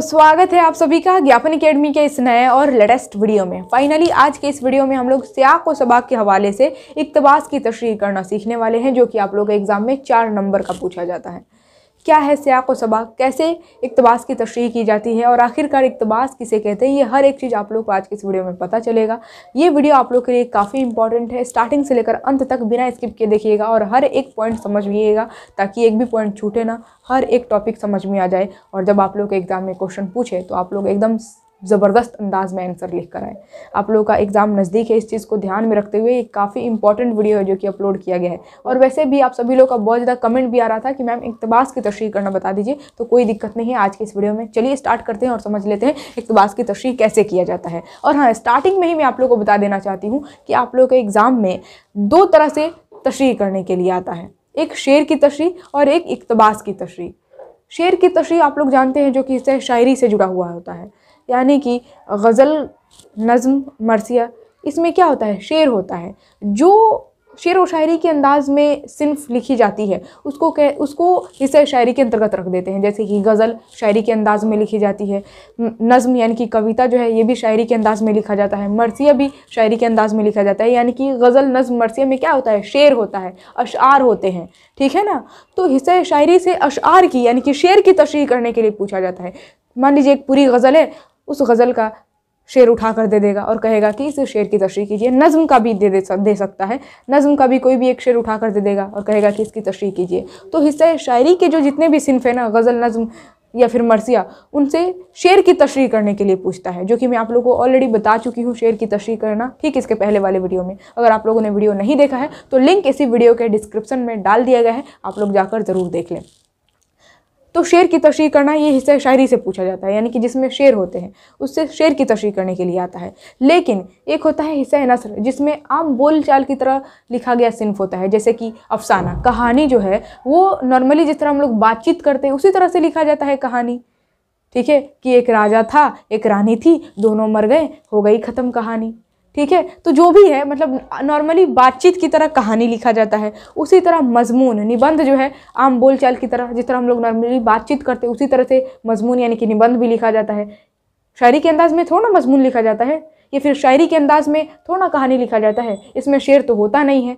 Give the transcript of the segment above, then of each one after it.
स्वागत है आप सभी का ज्ञापन अकेडमी के इस नए और लेटेस्ट वीडियो में फाइनली आज के इस वीडियो में हम लोग सियाक और सबाक के हवाले से इकतबास की तशरी करना सीखने वाले हैं जो कि आप लोग के एग्ज़ाम में चार नंबर का पूछा जाता है क्या है सयाक व सबाक कैसे इकतबास की तशरी की जाती है और आखिरकार इकतबास किसे कहते हैं ये हर एक चीज़ आप लोग को आज के इस वीडियो में पता चलेगा ये वीडियो आप लोग के लिए काफ़ी इंपॉर्टेंट है स्टार्टिंग से लेकर अंत तक बिना स्किप के देखिएगा और हर एक पॉइंट समझिएगा ताकि एक भी पॉइंट छूटे ना हर एक टॉपिक समझ में आ जाए और जब आप लोग एग्ज़ाम में क्वेश्चन पूछे तो आप लोग एकदम ज़बरदस्त अंदाज में आंसर लिख कर आए आप लोगों का एग्ज़ाम नज़दीक है इस चीज़ को ध्यान में रखते हुए ये काफ़ी इंपॉर्टेंट वीडियो है जो कि अपलोड किया गया है और वैसे भी आप सभी लोग का बहुत ज़्यादा कमेंट भी आ रहा था कि मैम इकतबास की तशरी करना बता दीजिए तो कोई दिक्कत नहीं है आज की इस वीडियो में चलिए स्टार्ट करते हैं और समझ लेते हैं इकतबास की तशरी कैसे किया जाता है और हाँ स्टार्टिंग में ही मैं आप लोग को बता देना चाहती हूँ कि आप लोग के एग्ज़ाम में दो तरह से तशरी करने के लिए आता है एक शेर की तशरी और एक इकतबास की तशरी शेर की तशरी आप लोग जानते हैं जो कि इससे शायरी से जुड़ा हुआ होता है यानी कि गज़ल नज़म मरसिया इसमें क्या होता है शेर होता है जो शेर व शायरी के अंदाज़ में सिर्फ लिखी जाती है उसको कह उसको इसे शायरी के अंतर्गत रख देते हैं जैसे कि गज़ल शायरी के अंदाज़ में लिखी जाती है नज़म यानी कि कविता जो है ये भी शायरी के अंदाज़ में लिखा जाता है मरसिया भी शायरी के अंदाज़ में लिखा जाता है यानी कि गज़ल नज़म मरसिया में क्या होता है शेर होता है अशार होते हैं ठीक है ना तो हिस्से शायरी से अशार की यानी कि शेर की तशरी करने के लिए पूछा जाता है मान लीजिए एक पूरी गज़ल है उस गज़ल का शेर उठा कर दे देगा और कहेगा कि इस शेर की तशरी कीजिए नज़म का भी दे दे, दे सकता है नज़म का भी कोई भी एक शेर उठा कर दे देगा और कहेगा कि इसकी तशरी कीजिए तो हिस्सा शायरी के जो जितने भी सिनफ है ना गज़ल नज़म या फिर मरसिया उनसे शेर की तशरी करने के लिए पूछता है जो कि मैं आप लोगों को ऑलरेडी बता चुकी हूँ शेर की तशरी करना ठीक इसके पहले वाले वीडियो में अगर आप लोगों ने वीडियो नहीं देखा है तो लिंक इसी वीडियो के डिस्क्रिप्शन में डाल दिया गया है आप लोग जाकर ज़रूर देख लें तो शेर की तशरी करना ये हिस्सा शायरी से पूछा जाता है यानी कि जिसमें शेर होते हैं उससे शेर की तशरी करने के लिए आता है लेकिन एक होता है हिस्सा नसर जिसमें आम बोल चाल की तरह लिखा गया सिंफ होता है जैसे कि अफसाना कहानी जो है वो नॉर्मली जिस तरह हम लोग बातचीत करते हैं उसी तरह से लिखा जाता है कहानी ठीक है कि एक राजा था एक रानी थी दोनों मर गए हो गई ख़त्म कहानी ठीक है तो जो भी है मतलब नॉर्मली बातचीत की तरह कहानी लिखा जाता है उसी तरह मजमून निबंध जो है आम बोलचाल की तरह जिस तरह हम लोग नॉर्मली बातचीत करते हैं उसी तरह से मजमून यानी कि निबंध भी लिखा जाता है शायरी के अंदाज में थोड़ा मजमून लिखा जाता है या फिर शायरी के अंदाज में थोड़ा कहानी लिखा जाता है इसमें शेर तो होता नहीं है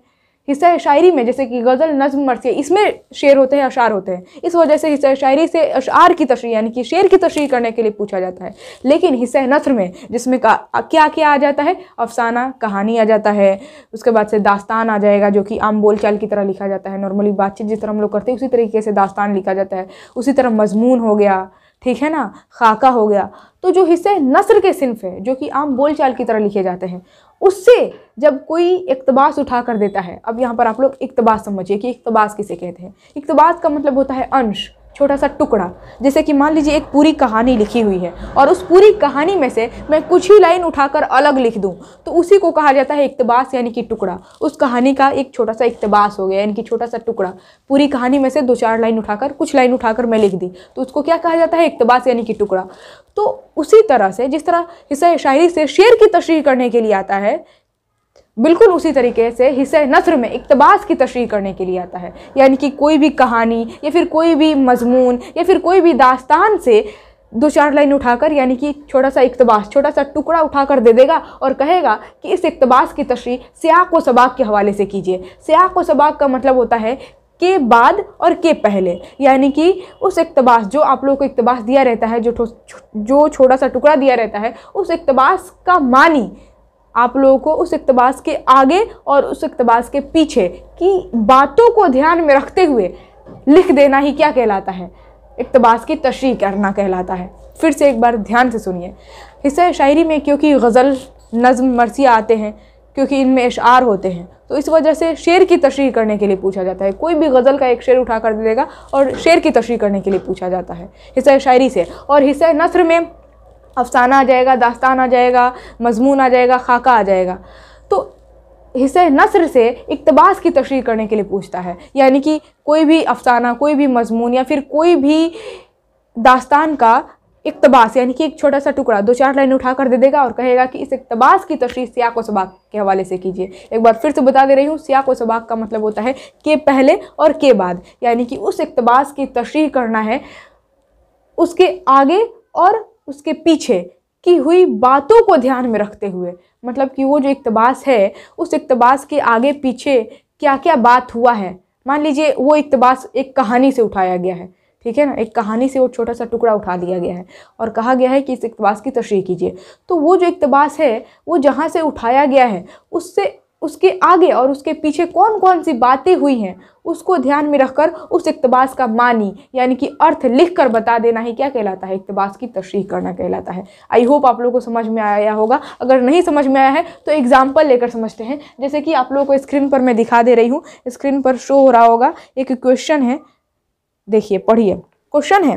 हिस्सा शायरी में जैसे कि गज़ल नज्म मरसी इसमें शेर होते हैं अशार होते हैं इस वजह से हिस्सा शायरी से अशार की तशरी यानी कि शेर की तशरी करने के लिए पूछा जाता है लेकिन हिस्सा नथर में जिसमें का क्या क्या आ जाता है अफसाना कहानी आ जाता है उसके बाद से दास्तान आ जाएगा जो कि आम बोल चाल की तरह लिखा जाता है नॉर्मली बातचीत जिस तरह हम लोग करते हैं उसी तरीके से दास्तान लिखा जाता है उसी तरह मजमून हो गया ठीक है ना खाका हो गया तो जो हिस्से नसर के सिंफ है जो कि आम बोलचाल की तरह लिखे जाते हैं उससे जब कोई इकतबास उठा कर देता है अब यहाँ पर आप लोग इकतबास समझिए कि इकतबास किसे कहते हैं इकतबास का मतलब होता है अंश छोटा सा टुकड़ा जैसे कि मान लीजिए एक पूरी कहानी लिखी हुई है और उस पूरी कहानी में से मैं कुछ ही लाइन उठाकर अलग लिख दूँ तो उसी को कहा जाता है इकतबास यानी कि टुकड़ा उस कहानी का एक छोटा सा इकतबास हो गया यानी कि छोटा सा टुकड़ा पूरी कहानी में से दो चार लाइन उठाकर कुछ लाइन उठाकर मैं लिख दी तो उसको क्या कहा जाता है इकतबास यानी कि टुकड़ा तो उसी तरह से जिस तरह हिस्सा शायरी से शेर की तशरी करने के लिए आता है बिल्कुल उसी तरीके से हिस्से नसर में इकतबास की तशरी करने के लिए आता है यानी कि कोई भी कहानी या फिर कोई भी मजमून या फिर कोई भी दास्तान से दो चार लाइन उठाकर यानी कि छोटा सा इकतबास छोटा सा टुकड़ा उठाकर दे देगा और कहेगा कि इस इकतबास की तशरी स्याक व सबाक के हवाले से कीजिए स्याक व सबाक का मतलब होता है के बाद और के पहले यानी कि उस इकतबास जो आप लोगों को इकतबास दिया रहता है जो जो छोटा सा टुकड़ा दिया रहता है उस इकतबास का मानी आप लोगों को उस इकतबास के आगे और उस इकतबास के पीछे की बातों को ध्यान में रखते हुए लिख देना ही क्या कहलाता है इकतबास की तशरी करना कहलाता है फिर से एक बार ध्यान से सुनिए हिस्सा शायरी में क्योंकि गज़ल नज़म मरसिया आते हैं क्योंकि इनमें इशार होते हैं तो इस वजह से शेर की तशरी करने के लिए पूछा जाता है कोई भी गज़ल का एक शेर उठा कर देगा और शेर की तशरी करने के लिए पूछा जाता है हिस्सा शायरी से और हिस्सा नसर में अफसाना आ जाएगा दास्तान आ जाएगा मजमून आ जाएगा खाका आ जाएगा तो हिस्से नसर से इकतबास की तशरी करने के लिए पूछता है यानी कि कोई भी अफसाना कोई भी मजमून या फिर कोई भी दास्तान का इकतबास यानी कि एक छोटा सा टुकड़ा दो चार लाइन उठा कर दे देगा और कहेगा कि इस इकतबास की तशरी सियाक व सबाक के हवाले से कीजिए एक बार फिर से बता दे रही हूँ सियाक व सबाक का मतलब होता है के पहले और के बाद यानी कि उस इकतबास की तशरी करना है उसके आगे और उसके पीछे की हुई बातों को ध्यान में रखते हुए मतलब कि वो जो इकतबास है उस इकतबास के आगे पीछे क्या क्या बात हुआ है मान लीजिए वो इकतबास एक कहानी से उठाया गया है ठीक है ना एक कहानी से वो छोटा सा टुकड़ा उठा लिया गया है और कहा गया है कि इस इकतबास की तशरी कीजिए तो वो जो इकतबास है वो जहाँ से उठाया गया है उससे उसके आगे और उसके पीछे कौन कौन सी बातें हुई हैं उसको ध्यान में रखकर उस इकतबास का मानी यानी कि अर्थ लिख कर बता देना ही क्या कहलाता है इकतबास की तशरी करना कहलाता है आई होप आप लोगों को समझ में आया होगा अगर नहीं समझ में आया है तो एग्जाम्पल लेकर समझते हैं जैसे कि आप लोगों को स्क्रीन पर मैं दिखा दे रही हूँ स्क्रीन पर शो हो रहा होगा एक क्वेश्चन है देखिए पढ़िए क्वेश्चन है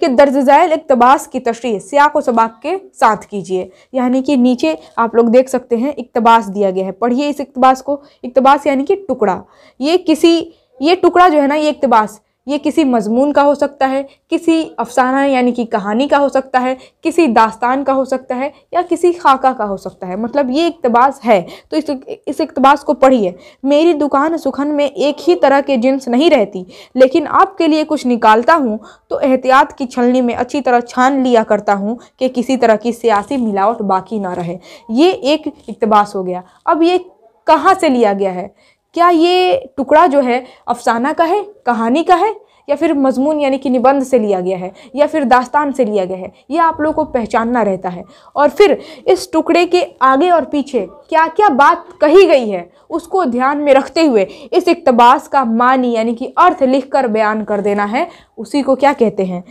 कि दर्ज झैल इकतबास की तशरी सियाक व सबाक के साथ कीजिए यानी कि नीचे आप लोग देख सकते हैं इकतबास दिया गया है पढ़िए इस इकतबास को इकतबास यानी कि टुकड़ा ये किसी ये टुकड़ा जो है ना ये इकतबास ये किसी मजमून का हो सकता है किसी अफसाना यानी कि कहानी का हो सकता है किसी दास्तान का हो सकता है या किसी खाका का हो सकता है मतलब ये इकतबास है तो इस इस इकतबास को पढ़िए मेरी दुकान सुखन में एक ही तरह के जिन्स नहीं रहती लेकिन आपके लिए कुछ निकालता हूँ तो एहतियात की छलनी में अच्छी तरह छान लिया करता हूँ कि किसी तरह की सियासी मिलावट बाकी ना रहे ये एक इकतबास हो गया अब ये कहाँ से लिया गया है क्या ये टुकड़ा जो है अफसाना का है कहानी का है या फिर मजमून यानी कि निबंध से लिया गया है या फिर दास्तान से लिया गया है यह आप लोगों को पहचानना रहता है और फिर इस टुकड़े के आगे और पीछे क्या क्या बात कही गई है उसको ध्यान में रखते हुए इस इकतबास का मानी यानी कि अर्थ लिख कर बयान कर देना है उसी को क्या कहते हैं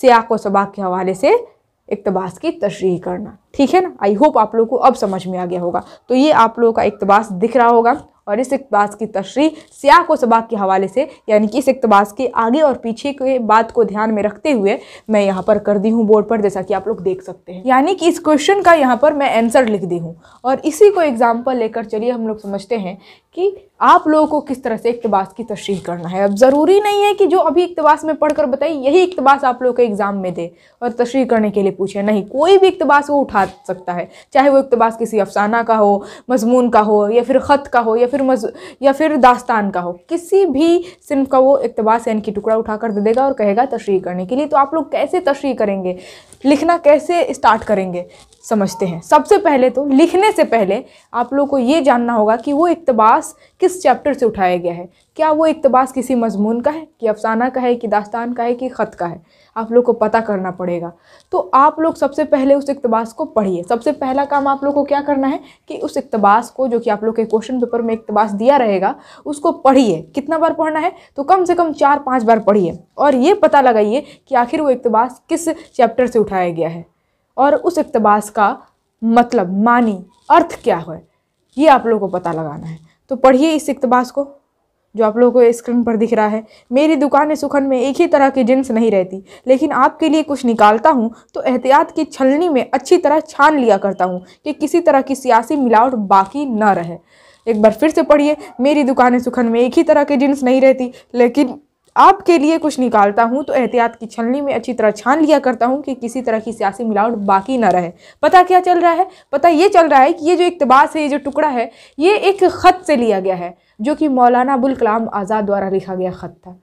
सियाक व सबाक के हवाले से इकतबास की तशरी करना ठीक है ना आई होप आप लोग को अब समझ में आ गया होगा तो ये आप लोगों का इकतबास दिख रहा होगा और इस इकतबास की तशरी सियाह व सबाक के हवाले से यानी कि इस इकतबास के आगे और पीछे के बात को ध्यान में रखते हुए मैं यहाँ पर कर दी हूँ बोर्ड पर जैसा कि आप लोग देख सकते हैं यानी कि इस क्वेश्चन का यहाँ पर मैं आंसर लिख दी हूँ और इसी को एग्ज़ाम्पल लेकर चलिए हम लोग समझते हैं कि आप लोगों को किस तरह से इकतबास की तशरी करना है अब ज़रूरी नहीं है कि जो अभी इकतबास में कर बताई यही इकतबास आप लोग के एग्ज़ाम में दे और तशरी करने के लिए पूछे नहीं कोई भी इकतबास वो उठा सकता है चाहे वो इकतबास किसी अफसाना का हो मजमून का हो या फिर ख़त का हो या फिर मज या फिर दास्तान का हो किसी भी सिनफ का वो इकतबास यानी कि टुकड़ा उठा कर दे देगा और कहेगा तशरी करने के लिए तो आप लोग कैसे तशरी करेंगे लिखना कैसे स्टार्ट करेंगे समझते हैं सबसे पहले तो लिखने से पहले आप लोग को ये जानना होगा कि वो इकतबास किस चैप्टर से उठाया गया है क्या वो इकतबास किसी मजमून का है कि अफसाना का है कि दास्तान का है कि ख़त का है आप लोग को पता करना पड़ेगा तो आप लोग सबसे पहले उस इकतबास को पढ़िए सबसे पहला काम आप लोग को क्या करना है कि उस इकतबास को जो कि आप लोग के क्वेश्चन पेपर में इकतबास दिया रहेगा उसको पढ़िए कितना बार पढ़ना है तो कम से कम चार पाँच बार पढ़िए और ये पता लगाइए कि आखिर वो इकतबास किस चैप्टर से उठाया गया है और उस इकतबास का मतलब मानी अर्थ क्या है ये आप लोगों को पता लगाना है तो पढ़िए इस इकतबास को जो आप लोगों को स्क्रीन पर दिख रहा है मेरी दुकान सुखन में एक ही तरह की जींस नहीं रहती लेकिन आपके लिए कुछ निकालता हूँ तो एहतियात की छलनी में अच्छी तरह छान लिया करता हूँ कि किसी तरह की सियासी मिलावट बाकी ना रहे एक बार फिर से पढ़िए मेरी दुकान सुखन में एक ही तरह की जींस नहीं रहती लेकिन आपके लिए कुछ निकालता हूँ तो एहतियात की छलनी में अच्छी तरह छान लिया करता हूँ कि किसी तरह की सियासी मिलावट बाकी ना रहे पता क्या चल रहा है पता ये चल रहा है कि ये जो इकतबास है ये जो टुकड़ा है ये एक ख़त से लिया गया है जो कि मौलाना अबुल कलाम आज़ाद द्वारा लिखा गया ख़त था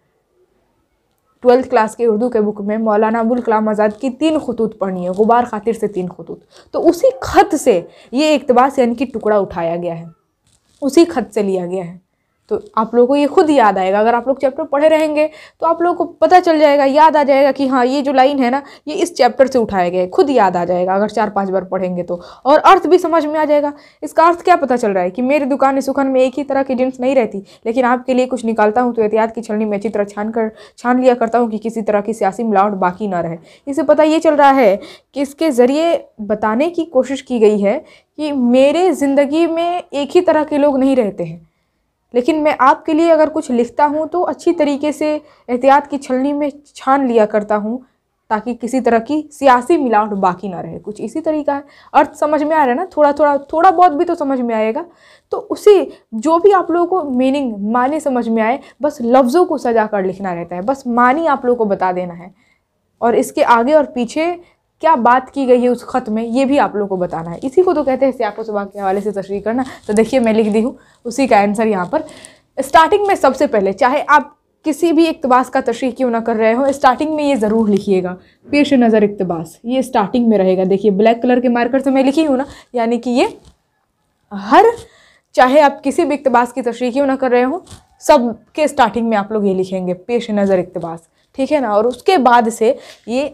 ट्वेल्थ क्लास के उर्दू के बुक में मौलाना अबुल कलाम आज़ाद की तीन खतूत पढ़नी है गुबार खातिर से तीन खतूत तो उसी खत से ये इकतबास यानी कि टुकड़ा उठाया गया है उसी खत से लिया गया है तो आप लोगों को ये खुद याद आएगा अगर आप लोग चैप्टर पढ़े रहेंगे तो आप लोगों को पता चल जाएगा याद आ जाएगा कि हाँ ये जो लाइन है ना ये इस चैप्टर से उठाया गया है खुद याद आ जाएगा अगर चार पांच बार पढ़ेंगे तो और अर्थ भी समझ में आ जाएगा इसका अर्थ क्या पता चल रहा है कि मेरी दुकान में सुखन में एक ही तरह की जींस नहीं रहती लेकिन आपके लिए कुछ निकालता हूँ तो एहतियात की छलनी में अच्छी तरह छान कर छान लिया करता हूँ कि किसी तरह की सियासी मिलावट बाकी ना रहे इसे पता ये चल रहा है कि इसके ज़रिए बताने की कोशिश की गई है कि मेरे ज़िंदगी में एक ही तरह के लोग नहीं रहते हैं लेकिन मैं आपके लिए अगर कुछ लिखता हूँ तो अच्छी तरीके से एहतियात की छलनी में छान लिया करता हूँ ताकि किसी तरह की सियासी मिलावट बाकी ना रहे कुछ इसी तरीका है अर्थ समझ में आ रहा है ना थोड़ा थोड़ा थोड़ा बहुत भी तो समझ में आएगा तो उसी जो भी आप लोगों को मीनिंग माने समझ में आए बस लफ्ज़ों को सजा कर लिखना रहता है बस मानी आप लोगों को बता देना है और इसके आगे और पीछे क्या बात की गई है उस ख़त में ये भी आप लोग को बताना है इसी को तो कहते हैं सियाको सबाक के हवाले से तशरी करना तो देखिए मैं लिख दी हूँ उसी का आंसर यहाँ पर स्टार्टिंग में सबसे पहले चाहे आप किसी भी इकतबास का तशरी क्यों ना कर रहे हो स्टार्टिंग में ये ज़रूर लिखिएगा पेश नज़र इकतबास ये स्टार्टिंग में रहेगा देखिए ब्लैक कलर के मार्कर से मैं लिखी हूँ ना यानी कि ये हर चाहे आप किसी भी इकतबास की तशरी क्यों ना कर रहे हो सब के स्टार्टिंग में आप लोग ये लिखेंगे पेश नज़र इकतबास ठीक है ना और उसके बाद से ये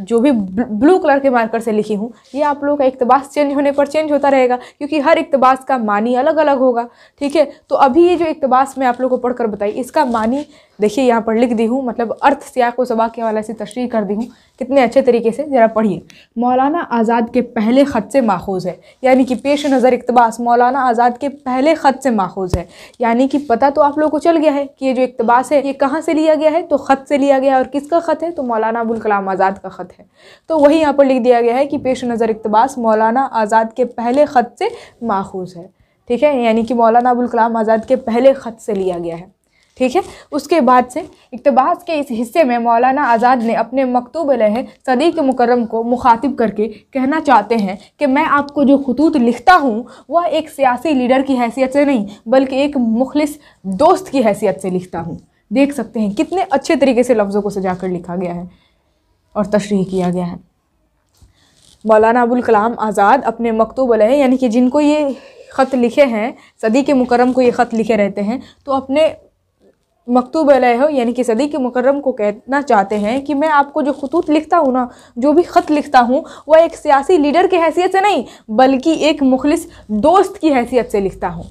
जो भी ब्लू कलर के मार्कर से लिखी हूँ ये आप लोगों का इकतबास चेंज होने पर चेंज होता रहेगा क्योंकि हर इकतबास का मानी अलग अलग होगा ठीक है तो अभी ये जो इकतबास मैं आप लोगों को पढ़कर बताई इसका मानी देखिए यहाँ पर लिख दी हूँ मतलब अर्थ सिया को सबा के हवाले से तशरी कर दी हूँ कितने अच्छे तरीके से ज़रा पढ़िए मौलाना आज़ाद के पहले ख़त से माखूज़ है यानी कि पेश नज़र इकतबास मौलाना आज़ाद के पहले ख़त से माखूज़ है यानी कि पता तो आप लोगों को चल गया है कि ये जो इकतबास है ये कहाँ से लिया गया है तो ख़त से लिया गया है और किसका ख़त है तो मौलाना अबुल कलाम आज़ाद का ख़त ख़त है तो वही यहाँ पर लिख दिया गया है कि पेश नज़र इकतबास मौलाना आज़ाद के पहले ख़त से माखूज है ठीक है यानी कि मौलाना अबुल कलाम आज़ाद के पहले ख़त से लिया गया है ठीक है उसके बाद से इकतबास के इस हिस्से में मौलाना आज़ाद ने अपने मकतूब लह सदीक मुकरम को मुखातिब करके कहना चाहते हैं कि मैं आपको जो खतूत लिखता हूँ वह एक सियासी लीडर की हैसियत से नहीं बल्कि एक मुखलिस दोस्त की हैसियत से लिखता हूँ देख सकते हैं कितने अच्छे तरीके से लफ्ज़ों को सजा कर लिखा गया है और तशरी किया गया है मौलाना अबुल कलाम आज़ाद अपने मकतूब अलह यानी कि जिनको ये ख़त लिखे हैं सदी के मुकरम को ये ख़त लिखे रहते हैं तो अपने मकतूब अलह यानी कि सदी के मुकरम को कहना चाहते हैं कि मैं आपको जो खतूत लिखता हूँ ना जो भी ख़त लिखता हूँ वह एक सियासी लीडर की हैसियत से नहीं बल्कि एक मुखलिस दोस्त की हैसियत से लिखता हूँ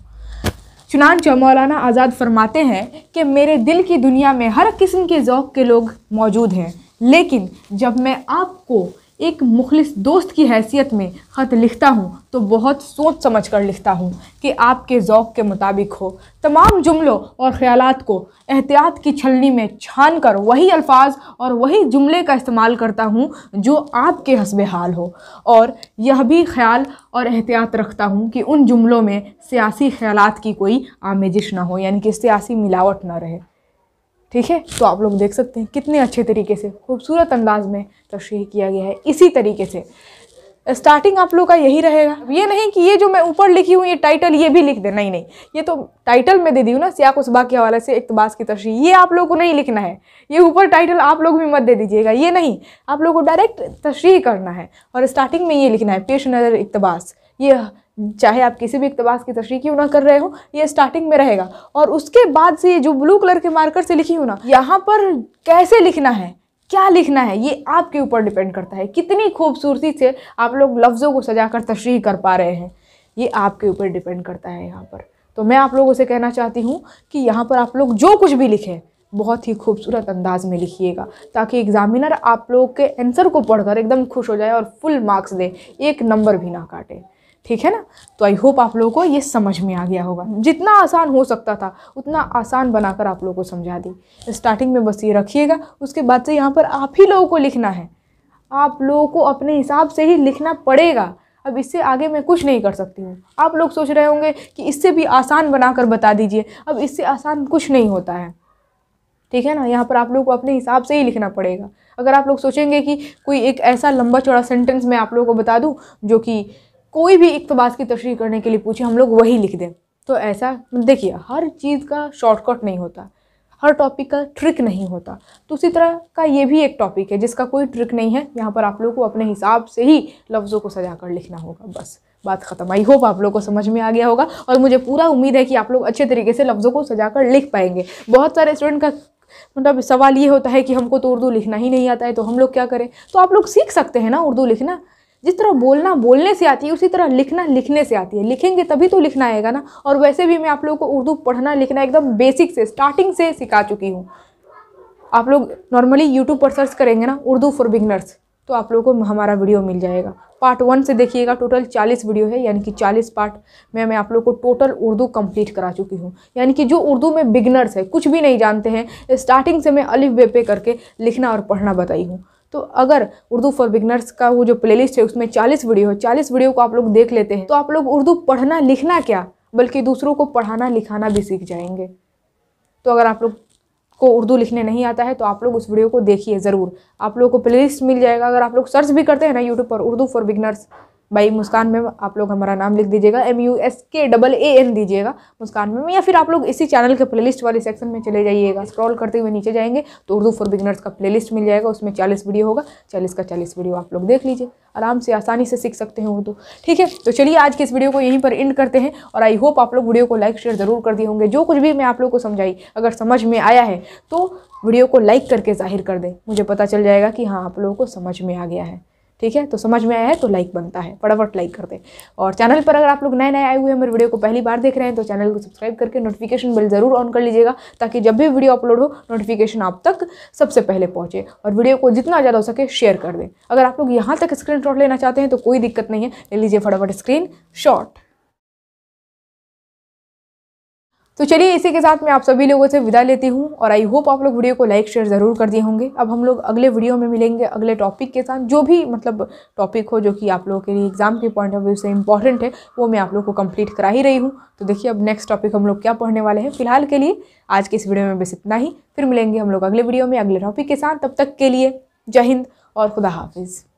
चुनानच मौलाना आज़ाद फरमाते हैं कि मेरे दिल की दुनिया में हर किस्म के ओक़ के लोग मौजूद हैं लेकिन जब मैं आपको एक मुखलिस दोस्त की हैसियत में ख़त लिखता हूँ तो बहुत सोच समझ कर लिखता हूँ कि आपके ओक़ के मुताबिक हो तमाम जुमलों और ख़्याल को एहतियात की छलनी में छान कर वही अल्फाज और वही जुमले का इस्तेमाल करता हूँ जो आपके हसब हाल हो और यह भी ख्याल और एहतियात रखता हूँ कि उन जुमलों में सियासी ख्याल की कोई आमेजिश ना हो यानी कि सियासी मिलावट ना रहे ठीक है तो आप लोग देख सकते हैं कितने अच्छे तरीके से खूबसूरत अंदाज में तशरी किया गया है इसी तरीके से स्टार्टिंग आप लोग का यही रहेगा ये नहीं कि ये जो मैं ऊपर लिखी हूँ ये टाइटल ये भी लिख दे नहीं नहीं ये तो टाइटल में दे दी हूँ ना सियाक उसबा के हवाले से इकतबास की तशरी ये आप लोग को नहीं लिखना है ये ऊपर टाइटल आप लोग भी मत दे दीजिएगा ये नहीं आप लोग को डायरेक्ट तशरी करना है और स्टार्टिंग में ये लिखना है पेश नज़र इकतबास ये चाहे आप किसी भी इकतबास की तशरी क्यों ना कर रहे हो ये स्टार्टिंग में रहेगा और उसके बाद से ये जो ब्लू कलर के मार्कर से लिखी हो ना यहाँ पर कैसे लिखना है क्या लिखना है ये आपके ऊपर डिपेंड करता है कितनी खूबसूरती से आप लोग लफ्ज़ों को सजा कर तशरी कर पा रहे हैं ये आपके ऊपर डिपेंड करता है यहाँ पर तो मैं आप लोगों से कहना चाहती हूँ कि यहाँ पर आप लोग जो कुछ भी लिखें बहुत ही खूबसूरत अंदाज में लिखिएगा ताकि एग्ज़ामिनर आप लोग के आंसर को पढ़कर एकदम खुश हो जाए और फुल मार्क्स दे एक नंबर भी ना काटे ठीक है ना तो आई होप आप लोगों को ये समझ में आ गया होगा जितना आसान हो सकता था उतना आसान बनाकर आप लोगों को समझा दी स्टार्टिंग में बस ये रखिएगा उसके बाद से यहाँ पर आप ही लोगों को लिखना है आप लोगों को अपने हिसाब से ही लिखना पड़ेगा अब इससे आगे मैं कुछ नहीं कर सकती हूँ आप लोग सोच रहे होंगे कि इससे भी आसान बनाकर बता दीजिए अब इससे आसान कुछ नहीं होता है ठीक है ना यहाँ पर आप लोग को अपने हिसाब से ही लिखना पड़ेगा अगर आप लोग सोचेंगे कि कोई एक ऐसा लंबा चौड़ा सेंटेंस मैं आप लोगों को बता दूँ जो कि कोई भी इकतबास की तशरी करने के लिए पूछे हम लोग वही लिख दें तो ऐसा देखिए हर चीज़ का शॉर्टकट नहीं होता हर टॉपिक का ट्रिक नहीं होता तो उसी तरह का ये भी एक टॉपिक है जिसका कोई ट्रिक नहीं है यहाँ पर आप लोग को अपने हिसाब से ही लफ्ज़ों को सजा कर लिखना होगा बस बात ख़त्म आई होप आप लोग को समझ में आ गया होगा और मुझे पूरा उम्मीद है कि आप लोग अच्छे तरीके से लफ्ज़ों को सजा कर लिख पाएंगे बहुत सारे स्टूडेंट का मतलब सवाल ये होता है कि हमको तो उर्दू लिखना ही नहीं आता है तो हम लोग क्या करें तो आप लोग सीख सकते हैं ना उर्दू लिखना जिस तरह बोलना बोलने से आती है उसी तरह लिखना लिखने से आती है लिखेंगे तभी तो लिखना आएगा ना और वैसे भी मैं आप लोगों को उर्दू पढ़ना लिखना एकदम बेसिक से स्टार्टिंग से सिखा चुकी हूँ आप लोग नॉर्मली यूट्यूब पर सर्च करेंगे ना उर्दू फॉर बिगनर्स तो आप लोगों को हमारा वीडियो मिल जाएगा पार्ट वन से देखिएगा टोटल चालीस वीडियो है यानी कि चालीस पार्ट में मैं आप लोग को टोटल उर्दू कंप्लीट करा चुकी हूँ यानी कि जो उर्दू में बिगनर्स है कुछ भी नहीं जानते हैं स्टार्टिंग से मैं अलिफ बेपे पे करके लिखना और पढ़ना बताई हूँ तो अगर उर्दू फॉर बिगनर्स का वो जो प्लेलिस्ट है उसमें चालीस वीडियो है चालीस वीडियो को आप लोग देख लेते हैं तो आप लोग उर्दू पढ़ना लिखना क्या बल्कि दूसरों को पढ़ाना लिखाना भी सीख जाएंगे तो अगर आप लोग को उर्दू लिखने नहीं आता है तो आप लोग उस वीडियो को देखिए ज़रूर आप लोगों को प्लेलिस्ट मिल जाएगा अगर आप लोग सर्च भी करते हैं ना यूट्यूब पर उर्दू फॉर बिगनर्स भाई मुस्कान मैम आप लोग हमारा नाम लिख दीजिएगा M U S K double A N दीजिएगा मुस्कान मैम या फिर आप लोग इसी चैनल के प्लेलिस्ट वाले सेक्शन में चले जाइएगा स्क्रॉल करते हुए नीचे जाएंगे तो उर्दू फॉर बिगनर्स का प्लेलिस्ट मिल जाएगा उसमें चालीस वीडियो होगा चालीस का चालीस वीडियो आप लोग देख लीजिए आराम से आसानी से सीख सकते हैं उर्दू तो। ठीक है तो चलिए आज के इस वीडियो को यहीं पर एंड करते हैं और आई होप आप लोग वीडियो को लाइक शेयर ज़रूर कर दिए होंगे जो कुछ भी मैं आप लोग को समझाई अगर समझ में आया है तो वीडियो को लाइक करके जाहिर कर दें मुझे पता चल जाएगा कि हाँ आप लोगों को समझ में आ गया है ठीक है तो समझ में आया है तो लाइक बनता है फटाफट लाइक कर दे और चैनल पर अगर आप लोग नए नए आए हुए हैं मेरे वीडियो को पहली बार देख रहे हैं तो चैनल को सब्सक्राइब करके नोटिफिकेशन बिल ज़रूर ऑन कर लीजिएगा ताकि जब भी वीडियो अपलोड हो नोटिफिकेशन आप तक सबसे पहले पहुँचे और वीडियो को जितना ज़्यादा हो सके शेयर कर दें अगर आप लोग यहाँ तक स्क्रीन लेना चाहते हैं तो कोई दिक्कत नहीं है ले लीजिए फटाफट स्क्रीन शॉट तो चलिए इसी के साथ मैं आप सभी लोगों से विदा लेती हूँ और आई होप आप लोग वीडियो को लाइक शेयर ज़रूर कर दिए होंगे अब हम लोग अगले वीडियो में मिलेंगे अगले टॉपिक के साथ जो भी मतलब टॉपिक हो जो कि आप लोगों के लिए एग्जाम के पॉइंट ऑफ व्यू से इंपॉर्टेंट है वो मैं आप लोग को कंप्लीट करा ही रही हूँ तो देखिए अब नेक्स्ट टॉपिक हम लोग क्या पढ़ने वाले हैं फिलहाल के लिए आज के इस वीडियो में बस इतना ही फिर मिलेंगे हम लोग अगले वीडियो में अगले टॉपिक के साथ तब तक के लिए जय हिंद और खुदा हाफिज़